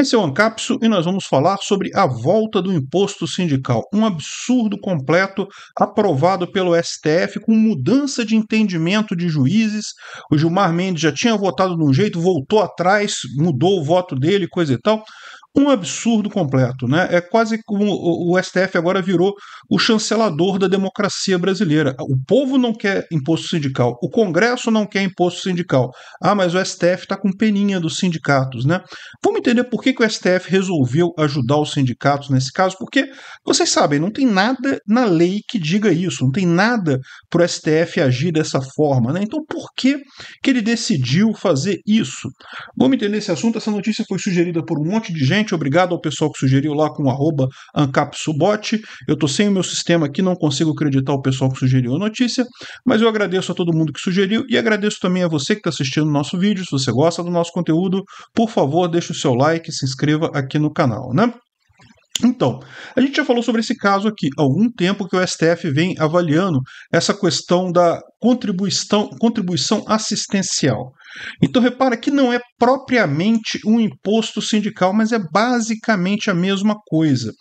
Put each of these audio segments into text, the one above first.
Esse é o AnCapsu e nós vamos falar sobre a volta do imposto sindical, um absurdo completo aprovado pelo STF com mudança de entendimento de juízes. O Gilmar Mendes já tinha votado de um jeito, voltou atrás, mudou o voto dele, coisa e tal um absurdo completo. Né? É quase como o STF agora virou o chancelador da democracia brasileira. O povo não quer imposto sindical, o Congresso não quer imposto sindical. Ah, mas o STF está com peninha dos sindicatos. Né? Vamos entender por que, que o STF resolveu ajudar os sindicatos nesse caso, porque vocês sabem, não tem nada na lei que diga isso, não tem nada para o STF agir dessa forma. Né? Então, por que, que ele decidiu fazer isso? Vamos entender esse assunto. Essa notícia foi sugerida por um monte de gente gente. Obrigado ao pessoal que sugeriu lá com arroba ancapsubot. Eu estou sem o meu sistema aqui, não consigo acreditar o pessoal que sugeriu a notícia, mas eu agradeço a todo mundo que sugeriu e agradeço também a você que está assistindo o nosso vídeo. Se você gosta do nosso conteúdo, por favor, deixe o seu like, se inscreva aqui no canal, né? Então, a gente já falou sobre esse caso aqui. Há algum tempo que o STF vem avaliando essa questão da contribuição, contribuição assistencial. Então repara que não é propriamente um imposto sindical, mas é basicamente a mesma coisa.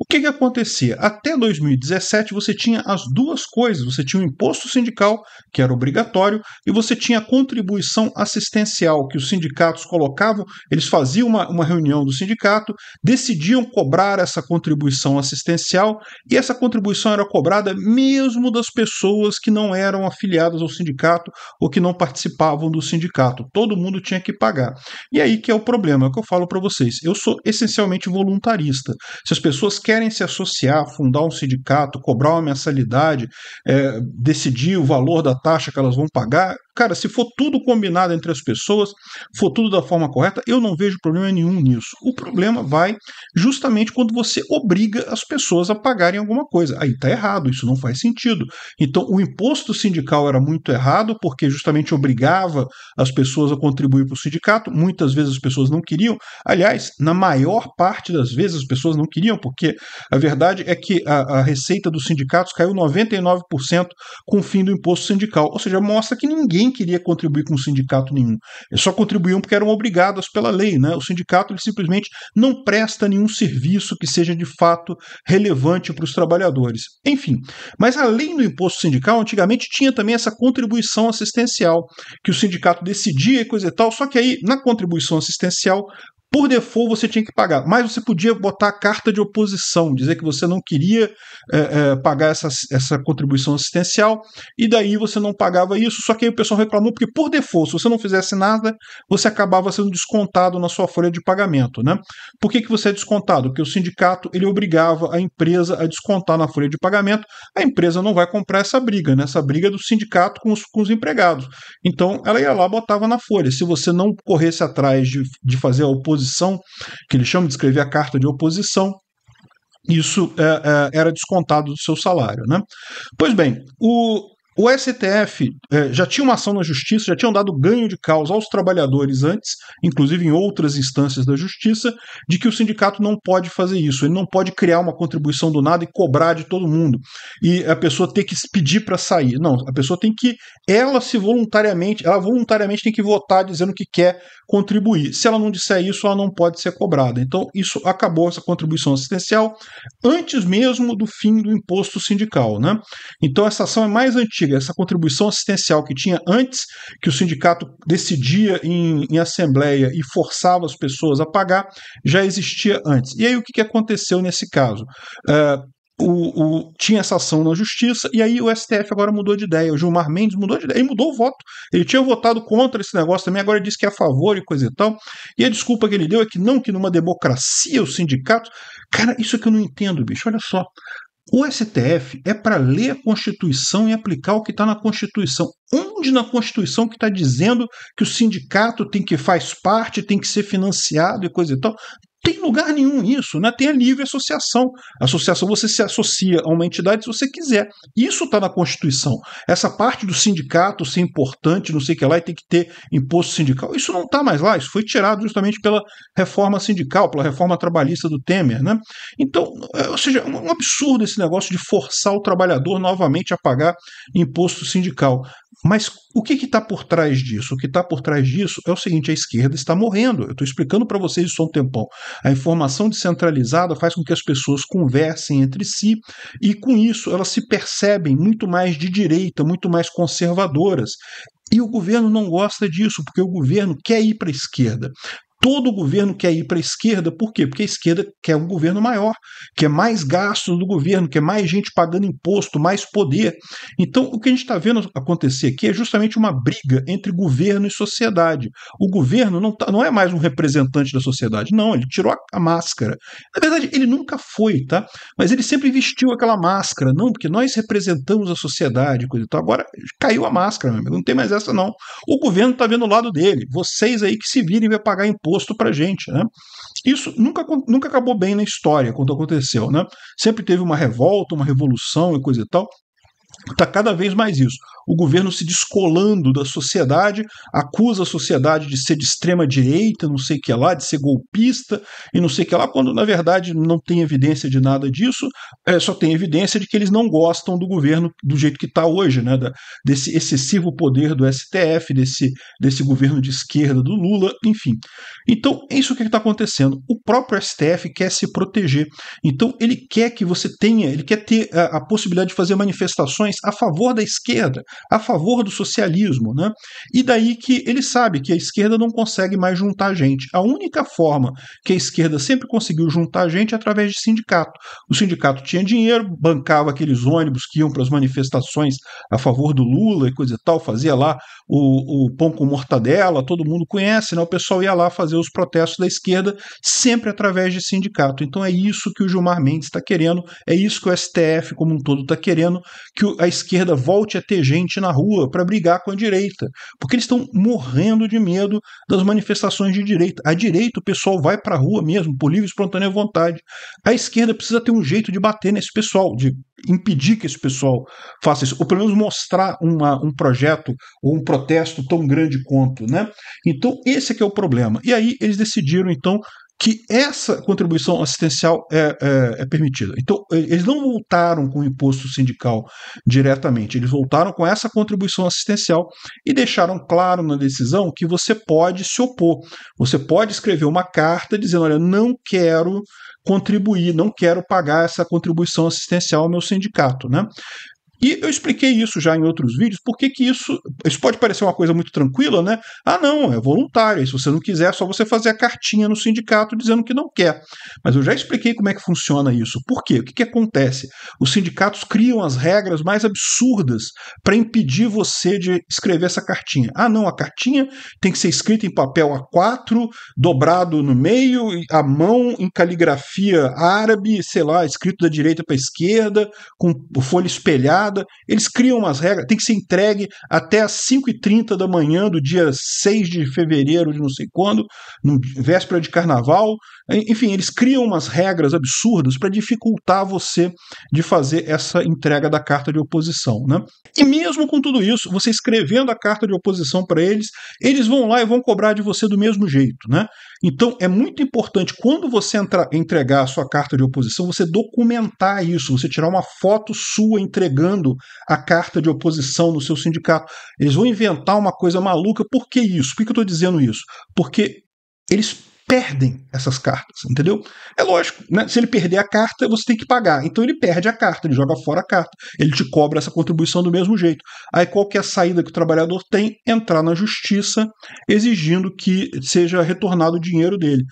O que, que acontecia? Até 2017 você tinha as duas coisas: você tinha o imposto sindical, que era obrigatório, e você tinha a contribuição assistencial, que os sindicatos colocavam, eles faziam uma, uma reunião do sindicato, decidiam cobrar essa contribuição assistencial, e essa contribuição era cobrada mesmo das pessoas que não eram afiliadas ao sindicato ou que não participavam do sindicato sindicato, todo mundo tinha que pagar. E aí que é o problema, é o que eu falo para vocês. Eu sou essencialmente voluntarista. Se as pessoas querem se associar, fundar um sindicato, cobrar uma mensalidade, é, decidir o valor da taxa que elas vão pagar, Cara, se for tudo combinado entre as pessoas, for tudo da forma correta, eu não vejo problema nenhum nisso. O problema vai justamente quando você obriga as pessoas a pagarem alguma coisa. Aí está errado, isso não faz sentido. Então, o imposto sindical era muito errado porque justamente obrigava as pessoas a contribuir para o sindicato. Muitas vezes as pessoas não queriam. Aliás, na maior parte das vezes as pessoas não queriam, porque a verdade é que a, a receita dos sindicatos caiu 99% com o fim do imposto sindical. Ou seja, mostra que ninguém ninguém queria contribuir com o sindicato nenhum. É só contribuíam porque eram obrigados pela lei. Né? O sindicato ele simplesmente não presta nenhum serviço que seja de fato relevante para os trabalhadores. Enfim, mas além do imposto sindical, antigamente tinha também essa contribuição assistencial, que o sindicato decidia e coisa e tal, só que aí na contribuição assistencial por default você tinha que pagar, mas você podia botar a carta de oposição, dizer que você não queria é, é, pagar essa, essa contribuição assistencial, e daí você não pagava isso, só que aí o pessoal reclamou, porque por default, se você não fizesse nada, você acabava sendo descontado na sua folha de pagamento. Né? Por que, que você é descontado? Porque o sindicato ele obrigava a empresa a descontar na folha de pagamento, a empresa não vai comprar essa briga, né? essa briga é do sindicato com os, com os empregados. Então ela ia lá, botava na folha. Se você não corresse atrás de, de fazer a oposição, oposição, que ele chama de escrever a carta de oposição, isso é, é, era descontado do seu salário. Né? Pois bem, o, o STF é, já tinha uma ação na justiça, já tinham dado ganho de causa aos trabalhadores antes, inclusive em outras instâncias da justiça, de que o sindicato não pode fazer isso, ele não pode criar uma contribuição do nada e cobrar de todo mundo, e a pessoa ter que pedir para sair. Não, a pessoa tem que, ela se voluntariamente, ela voluntariamente tem que votar dizendo que quer contribuir. Se ela não disser isso, ela não pode ser cobrada. Então, isso acabou essa contribuição assistencial antes mesmo do fim do imposto sindical. Né? Então, essa ação é mais antiga essa contribuição assistencial que tinha antes, que o sindicato decidia em, em assembleia e forçava as pessoas a pagar, já existia antes. E aí o que, que aconteceu nesse caso? Uh, o, o, tinha essa ação na justiça, e aí o STF agora mudou de ideia. O Gilmar Mendes mudou de ideia, e mudou o voto. Ele tinha votado contra esse negócio também, agora diz que é a favor e coisa e tal. E a desculpa que ele deu é que não, que numa democracia o sindicato. Cara, isso é que eu não entendo, bicho. Olha só. O STF é para ler a Constituição e aplicar o que está na Constituição. Onde na Constituição que está dizendo que o sindicato tem que faz parte, tem que ser financiado e coisa e tal? tem lugar nenhum isso, né? Tem a livre associação. Associação você se associa a uma entidade se você quiser. Isso está na Constituição. Essa parte do sindicato ser importante, não sei o que lá, e tem que ter imposto sindical. Isso não está mais lá, isso foi tirado justamente pela reforma sindical, pela reforma trabalhista do Temer, né? Então, é, ou seja, é um absurdo esse negócio de forçar o trabalhador novamente a pagar imposto sindical. Mas o que está por trás disso? O que está por trás disso é o seguinte: a esquerda está morrendo. Eu estou explicando para vocês isso há um tempão. A informação descentralizada faz com que as pessoas conversem entre si e, com isso, elas se percebem muito mais de direita, muito mais conservadoras. E o governo não gosta disso, porque o governo quer ir para a esquerda todo governo quer ir para a esquerda, por quê? Porque a esquerda quer um governo maior, quer mais gastos do governo, quer mais gente pagando imposto, mais poder. Então, o que a gente está vendo acontecer aqui é justamente uma briga entre governo e sociedade. O governo não, tá, não é mais um representante da sociedade, não, ele tirou a máscara. Na verdade, ele nunca foi, tá? Mas ele sempre vestiu aquela máscara, não, porque nós representamos a sociedade, coisa e tal. Agora caiu a máscara, meu amigo, não tem mais essa, não. O governo está vendo o lado dele, vocês aí que se virem vai pagar imposto imposto para a gente. Né? Isso nunca, nunca acabou bem na história, quando aconteceu. Né? Sempre teve uma revolta, uma revolução e coisa e tal. Está cada vez mais isso o governo se descolando da sociedade, acusa a sociedade de ser de extrema direita, não sei o que lá, de ser golpista e não sei o que lá, quando na verdade não tem evidência de nada disso, é, só tem evidência de que eles não gostam do governo do jeito que está hoje, né, da, desse excessivo poder do STF, desse, desse governo de esquerda do Lula, enfim. Então, é isso que está acontecendo. O próprio STF quer se proteger. Então, ele quer que você tenha, ele quer ter a, a possibilidade de fazer manifestações a favor da esquerda, a favor do socialismo. Né? E daí que ele sabe que a esquerda não consegue mais juntar gente. A única forma que a esquerda sempre conseguiu juntar gente é através de sindicato. O sindicato tinha dinheiro, bancava aqueles ônibus que iam para as manifestações a favor do Lula e coisa e tal, fazia lá o, o pão com mortadela, todo mundo conhece, né? o pessoal ia lá fazer os protestos da esquerda sempre através de sindicato. Então é isso que o Gilmar Mendes está querendo, é isso que o STF como um todo está querendo, que a esquerda volte a ter gente gente na rua para brigar com a direita, porque eles estão morrendo de medo das manifestações de direita. A direita, o pessoal vai para a rua mesmo, por livre e espontânea vontade. A esquerda precisa ter um jeito de bater nesse pessoal, de impedir que esse pessoal faça isso, ou pelo menos mostrar uma, um projeto ou um protesto tão grande quanto, né? Então, esse é que é o problema. E aí eles decidiram, então, que essa contribuição assistencial é, é, é, permitida. Então, eles não voltaram com o imposto sindical diretamente, eles voltaram com essa contribuição assistencial e deixaram claro na decisão que você pode se opor. Você pode escrever uma carta dizendo: olha, não quero contribuir, não quero pagar essa contribuição assistencial ao meu sindicato. Né? E eu expliquei isso já em outros vídeos, porque que isso. Isso pode parecer uma coisa muito tranquila, né? Ah, não, é voluntário. E se você não quiser, é só você fazer a cartinha no sindicato dizendo que não quer. Mas eu já expliquei como é que funciona isso. Por quê? O que, que acontece? Os sindicatos criam as regras mais absurdas para impedir você de escrever essa cartinha. Ah, não, a cartinha tem que ser escrita em papel A4, dobrado no meio, a mão, em caligrafia árabe, sei lá, escrito da direita para a esquerda, com folha espelhada nada. Eles criam umas regras, tem que ser entregue até às 5h30 da manhã do dia 6 de fevereiro de não sei quando, no, véspera de carnaval. Enfim, eles criam umas regras absurdas para dificultar você de fazer essa entrega da carta de oposição. Né? E mesmo com tudo isso, você escrevendo a carta de oposição para eles, eles vão lá e vão cobrar de você do mesmo jeito. Né? Então é muito importante, quando você entra, entregar a sua carta de oposição, você documentar isso, você tirar uma foto sua entregando a carta de oposição no seu sindicato. Eles vão inventar uma coisa maluca. Por que isso? Por que eu estou dizendo isso? Porque eles perdem essas cartas, entendeu? É lógico, né? se ele perder a carta, você tem que pagar. Então ele perde a carta, ele joga fora a carta, ele te cobra essa contribuição do mesmo jeito. Aí qual é a saída que o trabalhador tem? Entrar na justiça exigindo que seja retornado o dinheiro dele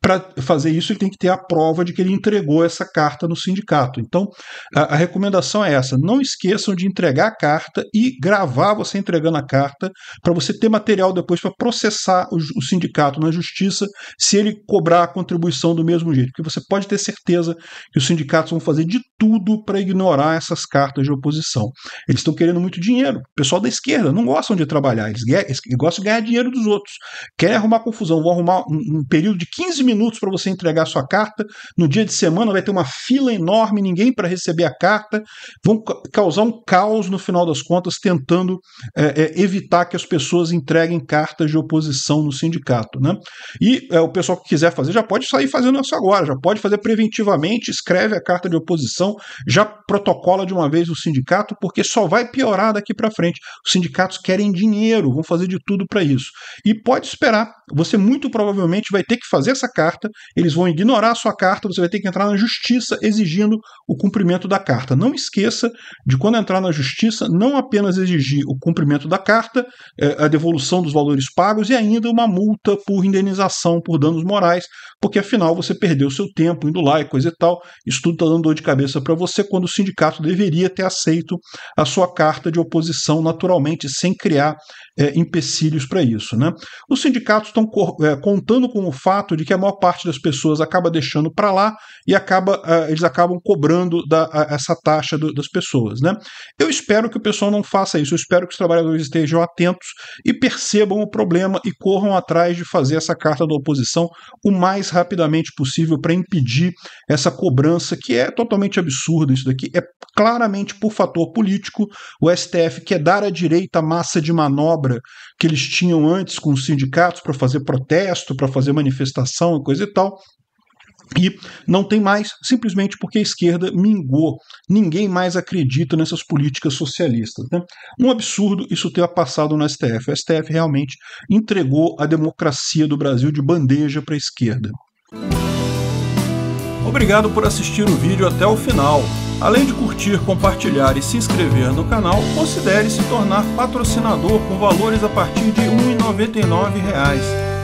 para fazer isso, ele tem que ter a prova de que ele entregou essa carta no sindicato. Então, a, a, recomendação é essa: não esqueçam de entregar a carta e gravar você entregando a carta, para você ter material depois para processar o, o, sindicato na justiça, se ele cobrar a contribuição do mesmo jeito. Porque você pode ter certeza que os sindicatos vão fazer de tudo para ignorar essas cartas de oposição. Eles estão querendo muito dinheiro. O pessoal da esquerda não gostam de trabalhar, eles, eles gostam de ganhar dinheiro dos outros. Querem arrumar confusão, vão arrumar um, um período de 15 15 minutos para você entregar sua carta. No dia de semana vai ter uma fila enorme, ninguém para receber a carta. Vão causar um caos no final das contas, tentando é, é, evitar que as pessoas entreguem cartas de oposição no sindicato. Né? E é, o pessoal que quiser fazer já pode sair fazendo isso agora, já pode fazer preventivamente, escreve a carta de oposição, já protocola de uma vez o sindicato, porque só vai piorar daqui para frente. Os sindicatos querem dinheiro, vão fazer de tudo para isso. E pode esperar, você muito provavelmente vai ter que fazer essa carta, eles vão ignorar a sua carta, você vai ter que entrar na justiça exigindo o cumprimento da carta. Não esqueça de quando entrar na justiça, não apenas exigir o cumprimento da carta, é, a devolução dos valores pagos e ainda uma multa por indenização por danos morais, porque afinal você perdeu seu tempo indo lá e coisa e tal. Isso tudo está dando dor de cabeça para você quando o sindicato deveria ter aceito a sua carta de oposição naturalmente, sem criar é, empecilhos para isso. Né? Os sindicatos estão é, contando com o fato de que a a maior parte das pessoas acaba deixando para lá e acaba, uh, eles acabam cobrando da, a, essa taxa do, das pessoas. Né? Eu espero que o pessoal não faça isso, eu espero que os trabalhadores estejam atentos e percebam o problema e corram atrás de fazer essa carta da oposição o mais rapidamente possível para impedir essa cobrança, que é totalmente absurda isso daqui, é claramente por fator político. O STF quer dar à direita a massa de manobra que eles tinham antes com os sindicatos para fazer protesto, para fazer manifestação educação, coisa e tal. E não tem mais, simplesmente porque a esquerda mingou. Ninguém mais acredita nessas políticas socialistas. Né? Um absurdo isso ter passado no STF. O STF realmente entregou a democracia do Brasil de bandeja para a esquerda. Obrigado por assistir o vídeo até o final. Além de curtir, compartilhar e se inscrever no canal, considere se tornar patrocinador com valores a partir de R$ 1,99